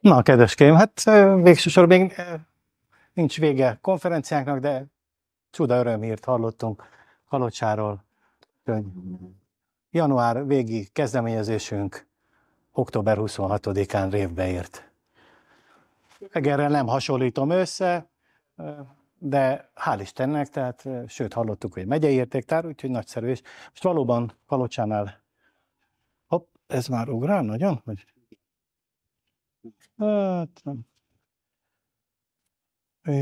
Na, kedveském, hát végsősorban még nincs vége konferenciánknak, de csuda örömhírt hallottunk Halocsáról. Január végi kezdeményezésünk október 26-án révbe ért. Egerrel nem hasonlítom össze, de hál' Istennek, tehát, sőt, hallottuk, hogy megyei értéktár, úgyhogy nagyszerű, és most valóban Kalocsánál, hopp, ez már ugrál nagyon, hogy Hát nem.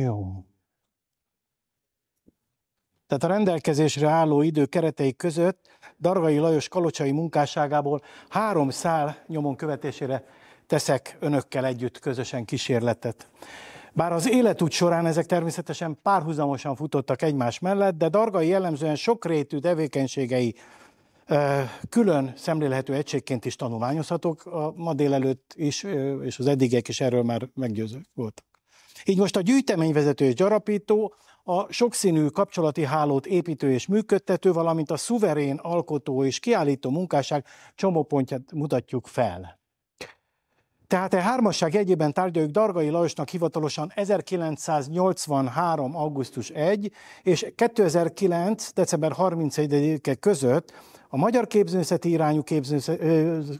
Jó. Tehát a rendelkezésre álló idő keretei között Dargai Lajos kalocsai munkásságából három szál nyomon követésére teszek önökkel együtt közösen kísérletet. Bár az életút során ezek természetesen párhuzamosan futottak egymás mellett, de Dargai jellemzően sokrétű tevékenységei Külön szemlélhető egységként is tanulmányozhatók, a ma délelőtt is, és az eddigek is erről már meggyőzők voltak. Így most a gyűjteményvezető és gyarapító, a sokszínű kapcsolati hálót építő és működtető, valamint a szuverén alkotó és kiállító munkásság csomópontját mutatjuk fel. Tehát e hármasság egyében tárgyaljuk Dargai Lajosnak hivatalosan 1983. augusztus 1 és 2009. december 31-e között a magyar képzőnszeti irányú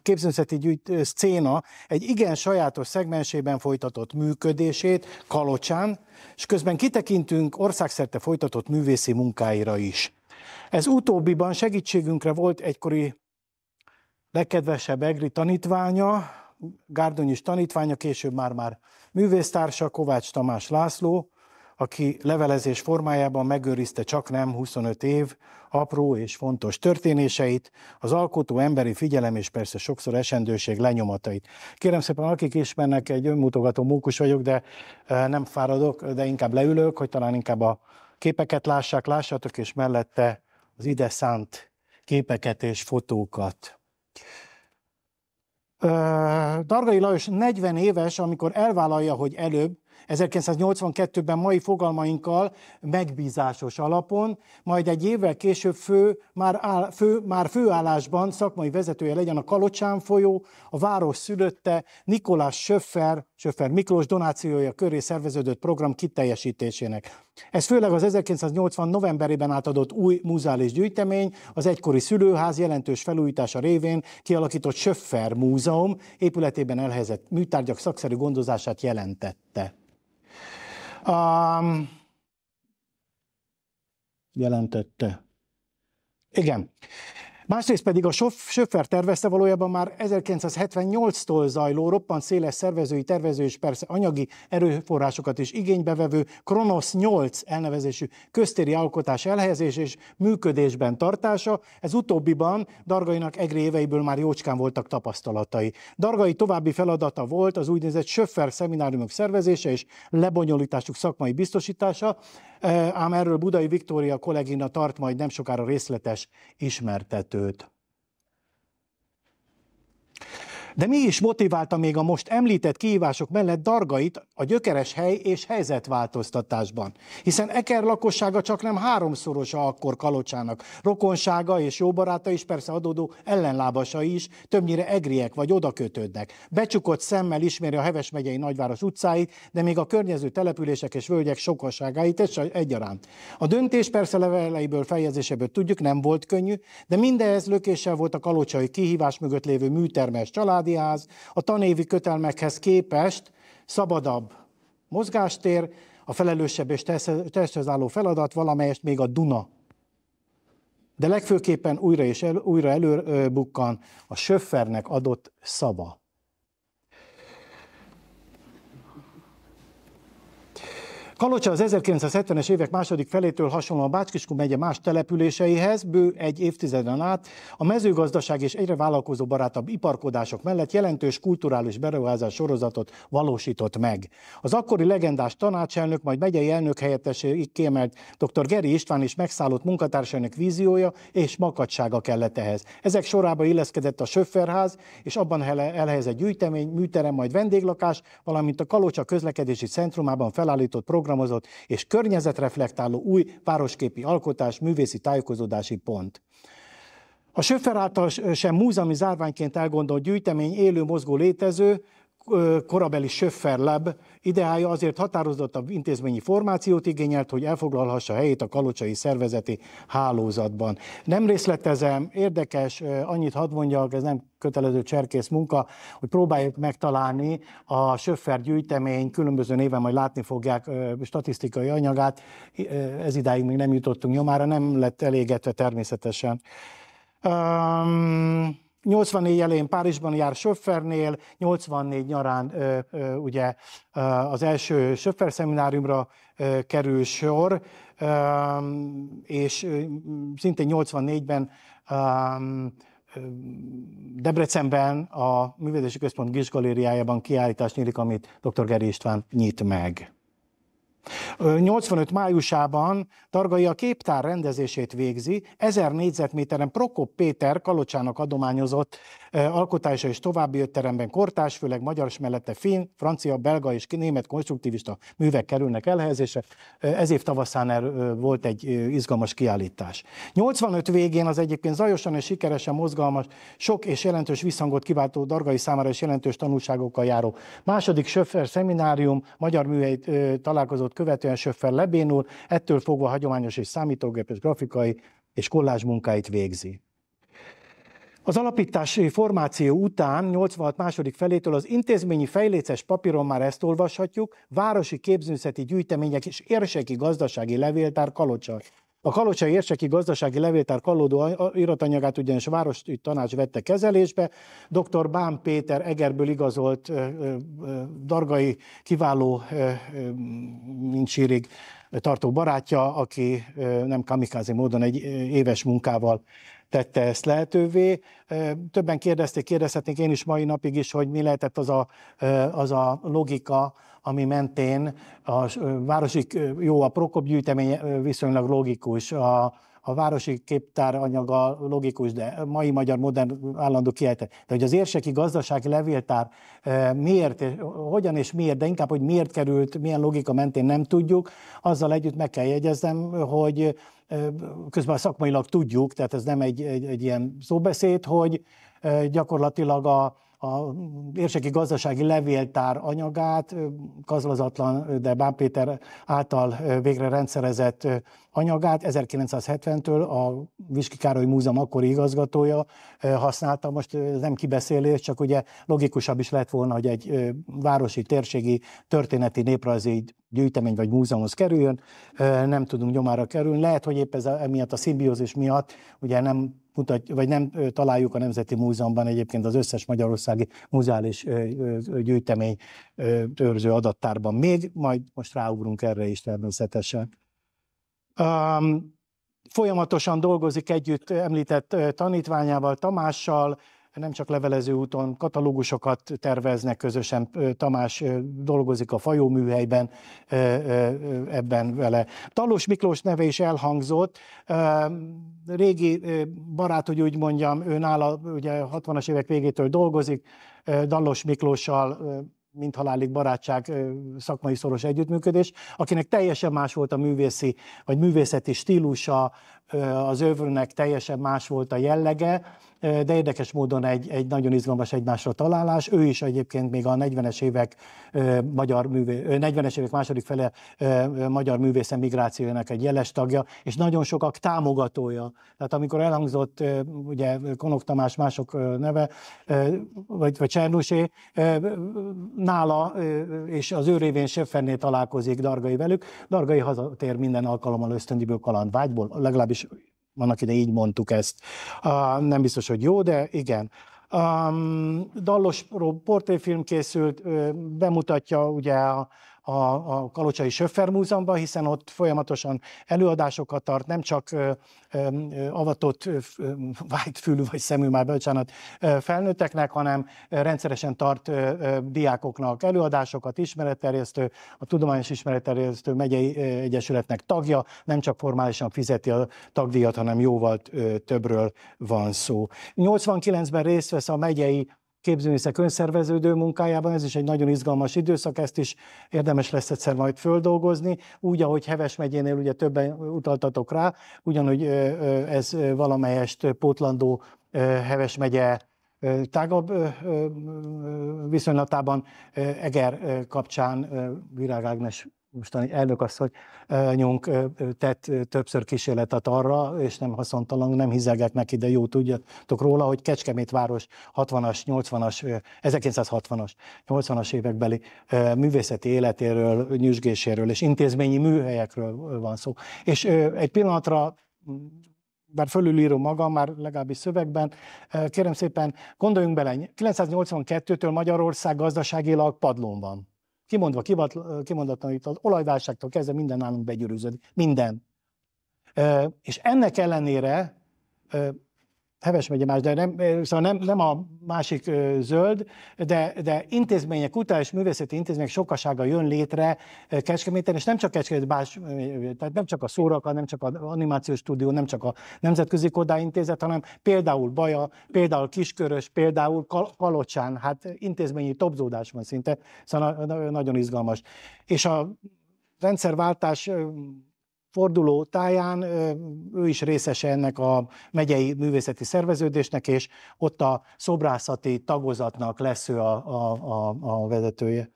képzőnszeti széna szcéna egy igen sajátos szegmensében folytatott működését Kalocsán, és közben kitekintünk országszerte folytatott művészi munkáira is. Ez utóbbiban segítségünkre volt egykori legkedvesebb Egri tanítványa, Gárdonyis tanítványa, később már-már művésztársa Kovács Tamás László, aki levelezés formájában megőrizte csak nem 25 év apró és fontos történéseit, az alkotó emberi figyelem és persze sokszor esendőség lenyomatait. Kérem szépen, akik ismernek, egy önmutogató mókus vagyok, de e, nem fáradok, de inkább leülök, hogy talán inkább a képeket lássák, lássatok, és mellette az ide szánt képeket és fotókat. E, Dargai Lajos 40 éves, amikor elvállalja, hogy előbb 1982-ben mai fogalmainkkal megbízásos alapon, majd egy évvel később fő, már, áll, fő, már főállásban szakmai vezetője legyen a Kalocsán folyó, a város szülötte Nikolás Söffer, Söffer Miklós donációja köré szerveződött program kiteljesítésének. Ez főleg az 1980 novemberében átadott új múzeális gyűjtemény, az egykori szülőház jelentős felújítása révén kialakított Söffer Múzeum épületében elhelyezett műtárgyak szakszerű gondozását jelentette. Um, jelentette. Igen. Másrészt pedig a söfer tervezte valójában már 1978-tól zajló, roppant széles szervezői, tervező és persze anyagi erőforrásokat is igénybevevő Kronosz 8 elnevezésű köztéri alkotás elhelyezés és működésben tartása. Ez utóbbiban Dargainak egri éveiből már jócskán voltak tapasztalatai. Dargai további feladata volt az úgynevezett sofőr szemináriumok szervezése és lebonyolításuk szakmai biztosítása, eh, ám erről Budai Viktória kollégina tart majd nem sokára részletes ismertető. Tschüss. De mi is motiválta még a most említett kihívások mellett Dargait a gyökeres hely és helyzetváltoztatásban? Hiszen Eker lakossága csak nem háromszorosa akkor Kalocsának. Rokonsága és jóbaráta is, persze adódó ellenlábasai is, többnyire egriek vagy odakötődnek. Becsukott szemmel ismeri a Heves megyei nagyváros utcáit, de még a környező települések és völgyek sokaságáit is egyaránt. A döntés persze leveleiből, fejezéséből tudjuk, nem volt könnyű, de mindez lökéssel volt a kalocsai kihívás mögött lévő műtermes család, családi ház a tanévi kötelmekhez képest szabadabb mozgástér, a felelősebb és testhez álló feladat, valamelyest még a Duna. De legfőképpen újra és el, újra előbukkan a söffernek adott szava. Kalocsa az 1970-es évek második felétől hasonlóan a Bácskiskun megye más településeihez, bő egy évtizeden át a mezőgazdaság és egyre vállalkozó barátabb iparkodások mellett jelentős kulturális beruházás sorozatot valósított meg. Az akkori legendás tanácselnök, majd megyei elnök helyettese kiemelt dr. Geri István is megszállott munkatársainak víziója és makadsága kellett ehhez. Ezek sorába illeszkedett a Söfferház és abban elhelyezett gyűjtemény, műterem, majd vendéglakás, valamint a Kalocsa közlekedési centrumában felállított program programozott és környezetreflektáló új városképi alkotás, művészi tájékozódási pont. A Söffer által sem múzeumi zárványként elgondolt gyűjtemény élő mozgó létező, korabeli Schöffer Lab ideája azért határozottabb intézményi formációt igényelt, hogy elfoglalhassa helyét a kalocsai szervezeti hálózatban. Nem részletezem, érdekes, annyit hadd mondjak, ez nem kötelező cserkész munka, hogy próbáljuk megtalálni a Schöffer gyűjtemény, különböző néven majd látni fogják statisztikai anyagát, ez idáig még nem jutottunk nyomára, nem lett elégetve természetesen. Um, 84 elén Párizsban jár Söffernél, 84 nyarán ö, ö, ugye ö, az első Söffer szemináriumra ö, kerül sor, ö, és ö, szintén 84-ben ö, Debrecenben a Művédési Központ Gis Galériájában kiállítás nyílik, amit dr. Geri István nyit meg. 85 májusában Dargai a képtár rendezését végzi, 1000 négyzetméteren Prokop Péter Kalocsának adományozott alkotása és további ötteremben kortás, főleg magyar mellette finn, francia, belga és német konstruktivista művek kerülnek elhelyezésre. Ez év tavaszán er volt egy izgalmas kiállítás. 85 végén az egyébként zajosan és sikeresen mozgalmas, sok és jelentős visszhangot kiváltó Dargai számára és jelentős tanulságokkal járó második Söffer szeminárium, magyar műhelyt találkozott világot követően Söffer lebénul, ettől fogva hagyományos és számítógépes grafikai és kollázs munkáit végzi. Az alapítási formáció után 86 második felétől az intézményi fejléces papíron már ezt olvashatjuk, városi képzőszeti gyűjtemények és érseki gazdasági levéltár kalocsa a Kalocsai Érseki Gazdasági Levéltár kallódó iratanyagát ugyanis a Városi Tanács vette kezelésbe. Dr. Bán Péter Egerből igazolt dargai kiváló, mint sírig tartó barátja, aki nem kamikázi módon egy éves munkával tette ezt lehetővé. Többen kérdezték, kérdezhetnék én is mai napig is, hogy mi lehetett az a, az a logika, ami mentén a városi, jó, a Prokop gyűjtemény viszonylag logikus, a, a városi képtár anyaga logikus, de mai magyar modern állandó kiejtett. De hogy az érseki gazdasági levéltár eh, miért, hogyan és miért, de inkább, hogy miért került, milyen logika mentén nem tudjuk, azzal együtt meg kell jegyeznem, hogy eh, közben szakmailag tudjuk, tehát ez nem egy, egy, egy ilyen szóbeszéd, hogy eh, gyakorlatilag a a érseki gazdasági levéltár anyagát kazlazatlan, de Bán Péter által végre rendszerezett anyagát 1970-től a Viski Károly Múzeum akkori igazgatója használta, most nem kibeszélés, csak ugye logikusabb is lett volna, hogy egy városi, térségi, történeti néprajzi gyűjtemény vagy múzeumhoz kerüljön, nem tudunk nyomára kerülni. Lehet, hogy épp ez a, emiatt a szimbiózis miatt ugye nem mutat, vagy nem találjuk a Nemzeti Múzeumban egyébként az összes magyarországi muzeális gyűjtemény őrző adattárban még, majd most ráugrunk erre is természetesen. Um, folyamatosan dolgozik együtt említett tanítványával, Tamással, nem csak levelező úton, katalógusokat terveznek közösen, Tamás dolgozik a fajóműhelyben ebben vele. Talos Miklós neve is elhangzott, régi barát, hogy úgy mondjam, ő nála ugye 60-as évek végétől dolgozik, Dalos Miklóssal mint halálig barátság, szakmai szoros együttműködés, akinek teljesen más volt a művészi vagy művészeti stílusa, az övőnek teljesen más volt a jellege, de érdekes módon egy, egy nagyon izgalmas egymásra találás. Ő is egyébként még a 40-es évek magyar művé, 40-es évek második fele magyar művészen migrációjának egy jeles tagja, és nagyon sokak támogatója. Tehát amikor elhangzott ugye Konok Tamás mások neve, vagy, vagy Csernusé, nála és az ő révén Söffennél találkozik Dargai velük. Dargai hazatér minden alkalommal ösztöndiből kalandvágyból, legalábbis is annak ide így mondtuk ezt. Uh, nem biztos, hogy jó, de igen. Um, dallos portréfilm készült, bemutatja ugye a, a, a Kalocsai Söffer Múzeumban, hiszen ott folyamatosan előadásokat tart, nem csak ö, ö, avatott, vájtfülű vagy szemű már, bocsánat, felnőtteknek, hanem rendszeresen tart ö, ö, diákoknak előadásokat, ismeretterjesztő, a Tudományos Ismeretterjesztő Megyei Egyesületnek tagja, nem csak formálisan fizeti a tagdíjat, hanem jóval többről van szó. 89-ben részt vesz a megyei képzőművészek önszerveződő munkájában. Ez is egy nagyon izgalmas időszak, ezt is érdemes lesz egyszer majd földolgozni. Úgy, ahogy Heves megyénél ugye többen utaltatok rá, ugyanúgy ez valamelyest pótlandó Heves megye tágabb viszonylatában Eger kapcsán Virág Ágnes mostani hogy nyunk tett többször kísérletet arra, és nem haszontalan, nem hizegek neki, de jó tudjatok róla, hogy kecskemét város 60-as, 80-as, 1960-as, 80-as évekbeli művészeti életéről, nyüzsgéséről és intézményi műhelyekről van szó. És egy pillanatra bár fölülírom magam, már legalábbis szövegben, kérem szépen, gondoljunk bele, 1982 től Magyarország gazdaságilag padlón van kimondva kimondatlan itt az olajválságtól kezdve minden nálunk begyűrűződik. Minden. És ennek ellenére Heves megye más, de nem, szóval nem, nem a másik zöld, de, de intézmények, és művészeti intézmények sokasága jön létre Kecskeméten, és nem csak Kecskemét, más, tehát nem csak a Szóraka, nem csak az animációs stúdió, nem csak a Nemzetközi Kodá Intézet, hanem például Baja, például Kiskörös, például Kal- Kalocsán, hát intézményi topzódás van szinte, szóval na, na, nagyon izgalmas. És a rendszerváltás forduló táján ő is részese ennek a megyei művészeti szerveződésnek, és ott a szobrászati tagozatnak lesz ő a, a, a, a vezetője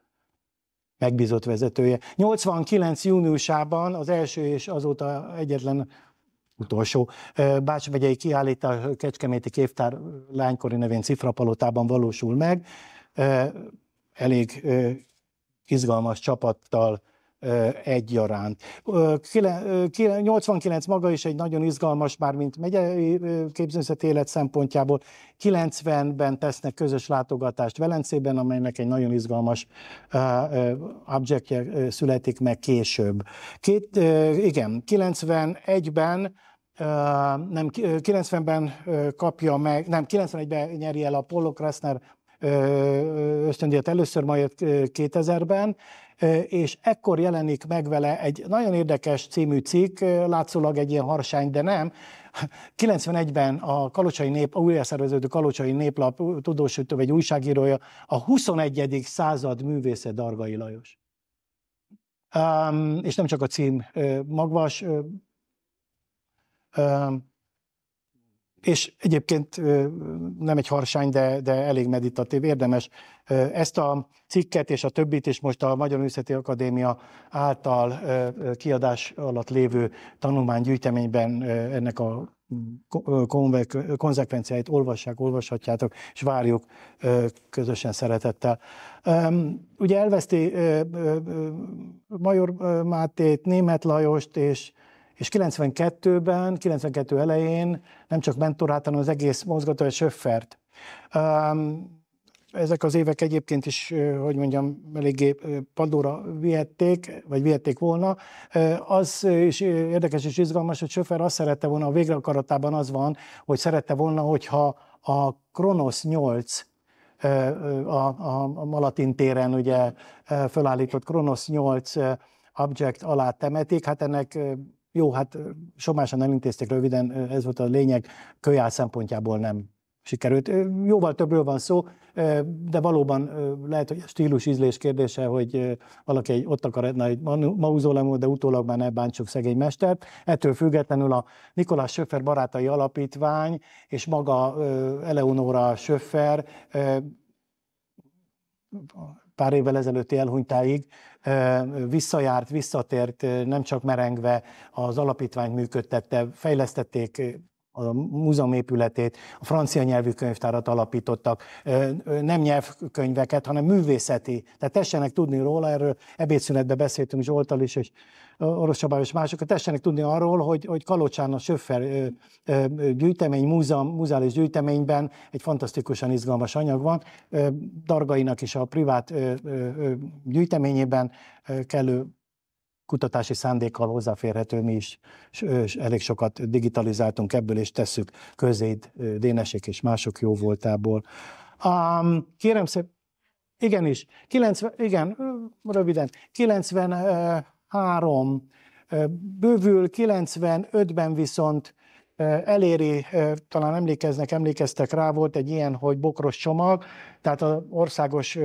megbízott vezetője. 89. júniusában az első és azóta egyetlen utolsó Bács megyei kiállítás Kecskeméti Képtár lánykori nevén Cifrapalotában valósul meg. Elég izgalmas csapattal egyaránt. 89 maga is egy nagyon izgalmas, már mint megyei képzőszet élet szempontjából. 90-ben tesznek közös látogatást Velencében, amelynek egy nagyon izgalmas abjektje születik meg később. Két, igen, 91-ben nem, 90-ben kapja meg, nem, 91-ben nyeri el a Pollock Kressner ösztöndíjat először, majd 2000-ben, és ekkor jelenik meg vele egy nagyon érdekes című cikk, látszólag egy ilyen harsány, de nem. 91-ben a Kalocsai Nép, a újjászerveződő Kalocsai Néplap tudósító vagy újságírója a 21. század művésze Dargai Lajos. Um, és nem csak a cím magvas, um, és egyébként nem egy harsány, de, de elég meditatív, érdemes ezt a cikket és a többit is most a Magyar Műszeti Akadémia által kiadás alatt lévő tanulmánygyűjteményben ennek a konzekvenciáit olvassák, olvashatjátok, és várjuk közösen szeretettel. Ugye elveszti Major Mátét, Német Lajost, és és 92-ben, 92 elején nem csak mentorát, hanem az egész mozgató egy söffert ezek az évek egyébként is, hogy mondjam, eléggé padóra vihették, vagy vihették volna. Az is érdekes és izgalmas, hogy Söfer azt szerette volna, a végre akaratában az van, hogy szerette volna, hogyha a Kronosz 8 a, a, a Malatin téren ugye fölállított Kronosz 8 object alá temetik, hát ennek jó, hát somásan elintézték röviden, ez volt a lényeg, kölyál szempontjából nem sikerült. Jóval többről van szó, de valóban lehet, hogy a stílus ízlés kérdése, hogy valaki ott akar egy mauzóleumot, de utólag már ne bántsuk szegény mestert. Ettől függetlenül a Nikolás Söffer Barátai Alapítvány és maga Eleonora Söffer pár évvel ezelőtti elhunytáig visszajárt, visszatért, nem csak merengve az alapítványt működtette, fejlesztették a múzeum épületét, a francia nyelvű könyvtárat alapítottak, nem nyelvkönyveket, hanem művészeti. Tehát tessenek tudni róla, erről ebédszünetben beszéltünk Zsoltal is, és Orosz Csabály és másokat, tessenek tudni arról, hogy, hogy Kalocsán a Söffer gyűjtemény, múzeum, múzeális gyűjteményben egy fantasztikusan izgalmas anyag van. Dargainak is a privát gyűjteményében kellő kutatási szándékkal hozzáférhető, mi is és elég sokat digitalizáltunk ebből, és tesszük közéd, Dénesek és mások jó voltából. Um, kérem szépen, igenis, 90, igen, röviden, 93 bővül, 95-ben viszont eléri, talán emlékeznek, emlékeztek rá, volt egy ilyen, hogy bokros csomag, tehát az országos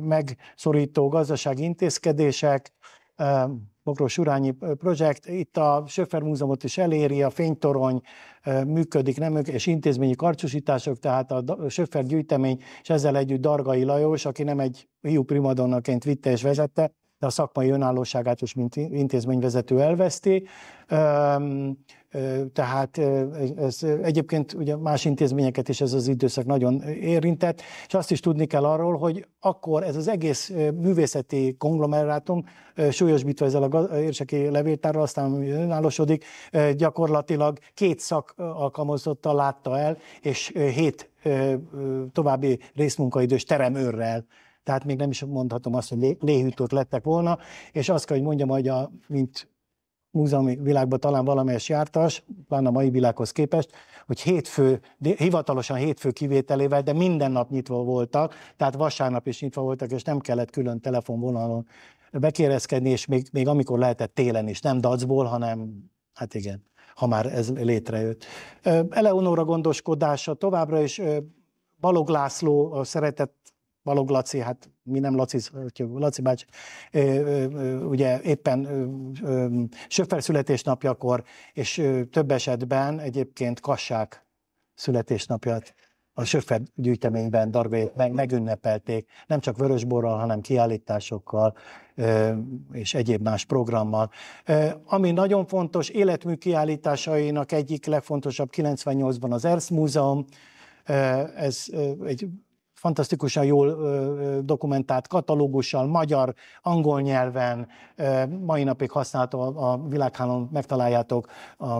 megszorító gazdasági intézkedések, Ehm, Bokros Urányi projekt. Itt a Söffer Múzeumot is eléri, a fénytorony ehm, működik, nem és intézményi karcsúsítások, tehát a Söffer gyűjtemény, és ezzel együtt Dargai Lajos, aki nem egy hiú primadonnaként vitte és vezette, de a szakmai önállóságát is, mint intézményvezető elveszti. Tehát ez egyébként ugye más intézményeket is ez az időszak nagyon érintett, és azt is tudni kell arról, hogy akkor ez az egész művészeti konglomerátum súlyosbítva ezzel a érseki levéltárral, aztán önállósodik, gyakorlatilag két szak alkalmazottal látta el, és hét további részmunkaidős teremőrrel tehát még nem is mondhatom azt, hogy lé, léhűtők lettek volna, és azt kell, hogy mondjam, hogy a, mint múzeumi világban talán valamelyes jártas, pláne a mai világhoz képest, hogy hétfő, hivatalosan hétfő kivételével, de minden nap nyitva voltak, tehát vasárnap is nyitva voltak, és nem kellett külön telefonvonalon bekérezkedni, és még, még amikor lehetett télen is, nem dacból, hanem hát igen, ha már ez létrejött. Eleonora gondoskodása továbbra is Balog László, a szeretett Balog Laci, hát mi nem Laci, Laci bács, ugye éppen Söffer születésnapjakor, és több esetben egyébként Kassák születésnapját a Söffer gyűjteményben Darvét meg, megünnepelték, nem csak vörösborral, hanem kiállításokkal és egyéb más programmal. ami nagyon fontos, életmű kiállításainak egyik legfontosabb 98-ban az Ersz Múzeum, ez egy fantasztikusan jól ö, dokumentált katalógussal, magyar, angol nyelven, ö, mai napig használható a, a világhálón, megtaláljátok, a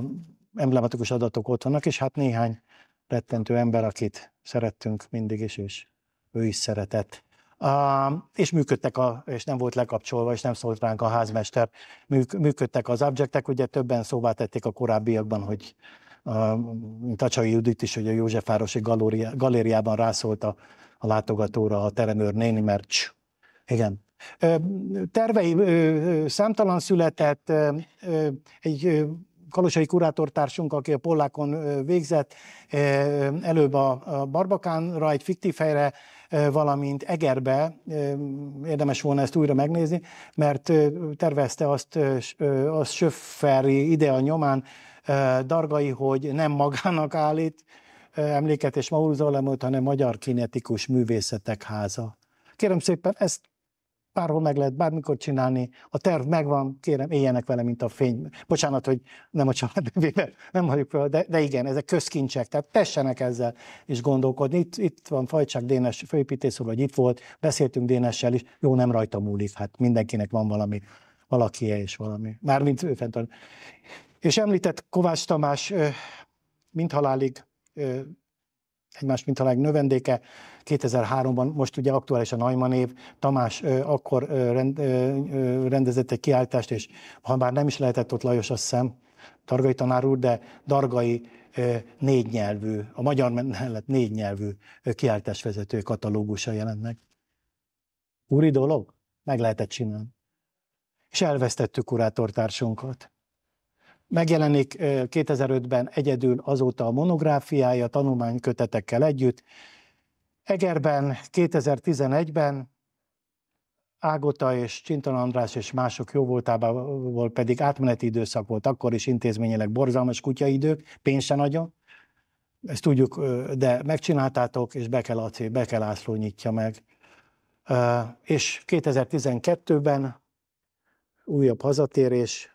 emblematikus adatok ott vannak, és hát néhány rettentő ember, akit szerettünk mindig, és ő is, ő is szeretett. A, és működtek, a, és nem volt lekapcsolva, és nem szólt ránk a házmester, Műk, működtek az abjektek, ugye többen szóvá tették a korábbiakban, hogy a mint Acsai Judit is, hogy a Józsefvárosi galériában rászólt a a látogatóra a teremőr néni, mert cs, igen. Tervei számtalan született, egy kalosai kurátortársunk, aki a Pollákon végzett, előbb a Barbakánra, egy fiktív helyre, valamint Egerbe, érdemes volna ezt újra megnézni, mert tervezte azt, azt Söfferi ide a nyomán, Dargai, hogy nem magának állít, emléket és mauzóleumot, hanem Magyar Kinetikus Művészetek Háza. Kérem szépen, ezt bárhol meg lehet bármikor csinálni, a terv megvan, kérem, éljenek vele, mint a fény. Bocsánat, hogy nem a családnevével, nem hagyjuk fel, de, de igen, ezek közkincsek, tehát tessenek ezzel is gondolkodni. Itt, itt van Fajcsák Dénes főépítész, vagy itt volt, beszéltünk Dénessel is, jó, nem rajta múlik, hát mindenkinek van valami, valaki és valami, mármint fentartani. És említett Kovács Tamás, mint halálig egymás mint a legnövendéke 2003-ban, most ugye aktuális a Neumann év, Tamás ö, akkor ö, rend, ö, rendezett egy kiállítást, és ha bár nem is lehetett ott Lajos, azt hiszem, Dargai tanár úr, de Dargai négy nyelvű, a magyar mellett négy nyelvű kiállításvezető katalógusa jelent meg. Úri dolog? Meg lehetett csinálni. És elvesztettük kurátortársunkat. Megjelenik 2005-ben egyedül azóta a monográfiája tanulmánykötetekkel együtt. Egerben 2011-ben Ágota és Csintalan András és mások jóvoltából pedig átmeneti időszak volt, akkor is intézményileg borzalmas kutyaidők, pénz se nagyon, ezt tudjuk, de megcsináltátok, és be kell Beke be kell ászló nyitja meg. És 2012-ben újabb hazatérés,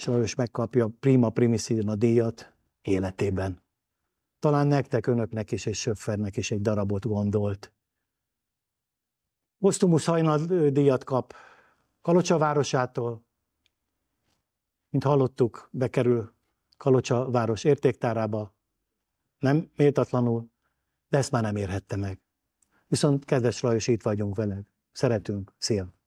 Sajnos megkapja Prima Primissima díjat életében. Talán nektek, önöknek is, és Söffernek is egy darabot gondolt. Osztumusz hajnal díjat kap Kalocsa városától. Mint hallottuk, bekerül Kalocsa város értéktárába. Nem méltatlanul, de ezt már nem érhette meg. Viszont kedves Lajos, itt vagyunk veled. Szeretünk. Szia!